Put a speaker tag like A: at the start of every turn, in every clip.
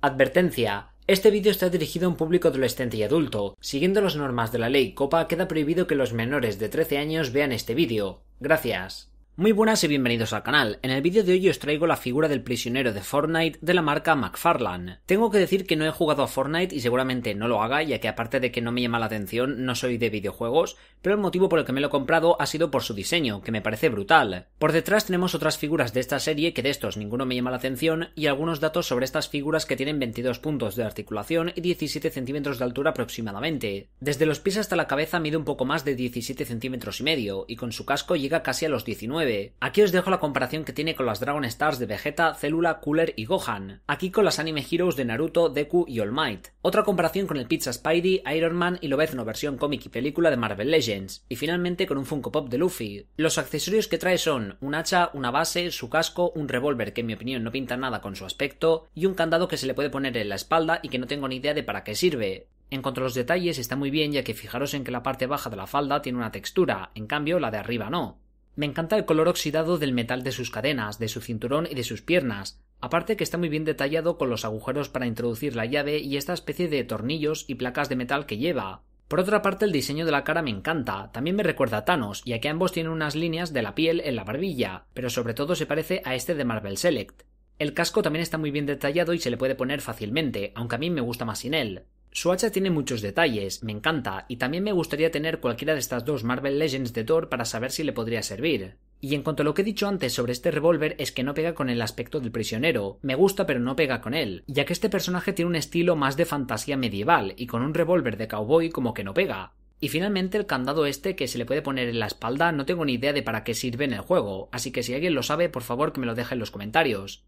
A: Advertencia. Este vídeo está dirigido a un público adolescente y adulto. Siguiendo las normas de la ley COPA, queda prohibido que los menores de 13 años vean este vídeo. Gracias. Muy buenas y bienvenidos al canal. En el vídeo de hoy os traigo la figura del prisionero de Fortnite de la marca McFarlane. Tengo que decir que no he jugado a Fortnite y seguramente no lo haga, ya que aparte de que no me llama la atención, no soy de videojuegos, pero el motivo por el que me lo he comprado ha sido por su diseño, que me parece brutal. Por detrás tenemos otras figuras de esta serie que de estos ninguno me llama la atención y algunos datos sobre estas figuras que tienen 22 puntos de articulación y 17 centímetros de altura aproximadamente. Desde los pies hasta la cabeza mide un poco más de 17 centímetros y medio y con su casco llega casi a los 19 Aquí os dejo la comparación que tiene con las Dragon Stars de Vegeta, Célula, Cooler y Gohan. Aquí con las anime heroes de Naruto, Deku y All Might. Otra comparación con el Pizza Spidey, Iron Man y Lobezno versión cómic y película de Marvel Legends. Y finalmente con un Funko Pop de Luffy. Los accesorios que trae son un hacha, una base, su casco, un revólver que en mi opinión no pinta nada con su aspecto y un candado que se le puede poner en la espalda y que no tengo ni idea de para qué sirve. En cuanto a los detalles está muy bien ya que fijaros en que la parte baja de la falda tiene una textura, en cambio la de arriba no. Me encanta el color oxidado del metal de sus cadenas, de su cinturón y de sus piernas, aparte que está muy bien detallado con los agujeros para introducir la llave y esta especie de tornillos y placas de metal que lleva. Por otra parte, el diseño de la cara me encanta, también me recuerda a Thanos, ya que ambos tienen unas líneas de la piel en la barbilla, pero sobre todo se parece a este de Marvel Select. El casco también está muy bien detallado y se le puede poner fácilmente, aunque a mí me gusta más sin él. Su hacha tiene muchos detalles, me encanta, y también me gustaría tener cualquiera de estas dos Marvel Legends de Thor para saber si le podría servir. Y en cuanto a lo que he dicho antes sobre este revólver es que no pega con el aspecto del prisionero, me gusta pero no pega con él, ya que este personaje tiene un estilo más de fantasía medieval y con un revólver de cowboy como que no pega. Y finalmente el candado este que se le puede poner en la espalda no tengo ni idea de para qué sirve en el juego, así que si alguien lo sabe por favor que me lo deje en los comentarios.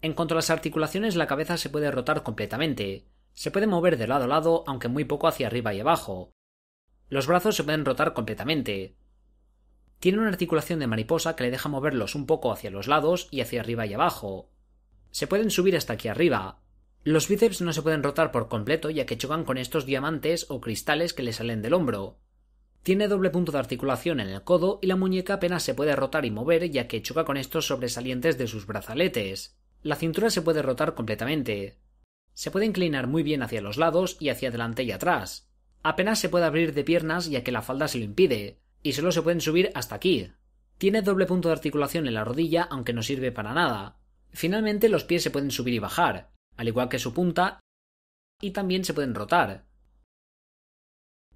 A: En cuanto a las articulaciones la cabeza se puede rotar completamente, se puede mover de lado a lado, aunque muy poco hacia arriba y abajo. Los brazos se pueden rotar completamente. Tiene una articulación de mariposa que le deja moverlos un poco hacia los lados y hacia arriba y abajo. Se pueden subir hasta aquí arriba. Los bíceps no se pueden rotar por completo ya que chocan con estos diamantes o cristales que le salen del hombro. Tiene doble punto de articulación en el codo y la muñeca apenas se puede rotar y mover ya que choca con estos sobresalientes de sus brazaletes. La cintura se puede rotar completamente. Se puede inclinar muy bien hacia los lados y hacia adelante y atrás. Apenas se puede abrir de piernas ya que la falda se lo impide, y solo se pueden subir hasta aquí. Tiene doble punto de articulación en la rodilla aunque no sirve para nada. Finalmente los pies se pueden subir y bajar, al igual que su punta, y también se pueden rotar.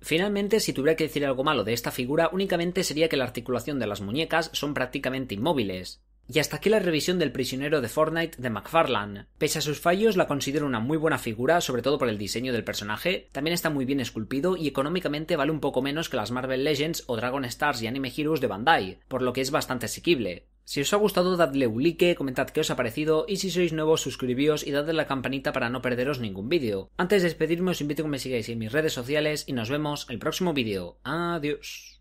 A: Finalmente, si tuviera que decir algo malo de esta figura, únicamente sería que la articulación de las muñecas son prácticamente inmóviles, y hasta aquí la revisión del prisionero de Fortnite de McFarlane. Pese a sus fallos, la considero una muy buena figura, sobre todo por el diseño del personaje, también está muy bien esculpido y económicamente vale un poco menos que las Marvel Legends o Dragon Stars y Anime Heroes de Bandai, por lo que es bastante asequible. Si os ha gustado, dadle un like, comentad qué os ha parecido y si sois nuevos, suscribíos y dadle la campanita para no perderos ningún vídeo. Antes de despedirme, os invito a que me sigáis en mis redes sociales y nos vemos el próximo vídeo. Adiós.